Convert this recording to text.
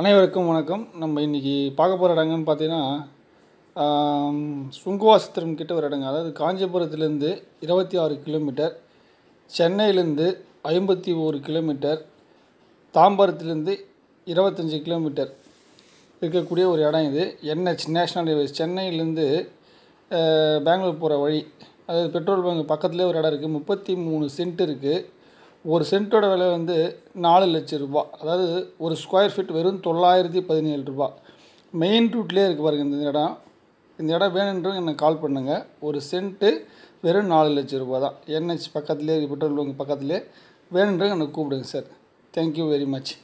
அனைவருக்கும் வணக்கம் நம்ம இன்றைக்கி பார்க்க போகிற இடங்கன்னு பார்த்தீங்கன்னா சுங்குவாசத்திரம் கிட்ட ஒரு இடங்க அதாவது காஞ்சிபுரத்துலேருந்து இருபத்தி ஆறு கிலோமீட்டர் சென்னையிலேருந்து ஐம்பத்தி ஒரு கிலோமீட்டர் தாம்பரத்துலேருந்து இருபத்தஞ்சி கிலோமீட்டர் இருக்கக்கூடிய ஒரு இடம் இது என்ஹெச் நேஷ்னல் ஹைவேஸ் சென்னையிலேருந்து பெங்களூர் போகிற வழி அதாவது பெட்ரோல் பங்க் பக்கத்துலேயே ஒரு இடம் இருக்குது முப்பத்தி மூணு சென்ட் இருக்குது ஒரு சென்ட்டோட விலை வந்து நாலு லட்ச ரூபா அதாவது ஒரு ஸ்கொயர் ஃபீட் வெறும் தொள்ளாயிரத்தி பதினேழு ரூபா மெயின் ரூட்லேயே இருக்குது பாருங்கள் இந்த இடம் இந்த இடம் வேணுன்றும் எனக்கு கால் பண்ணுங்கள் ஒரு சென்ட்டு வெறும் நாலு லட்ச ரூபா தான் என்ஹெச் பக்கத்துலேயே பெட்ரோல் பங்க் பக்கத்துலேயே வேணுன்றும் எனக்கு கூப்பிடுங்க சார் தேங்க்யூ வெரி மச்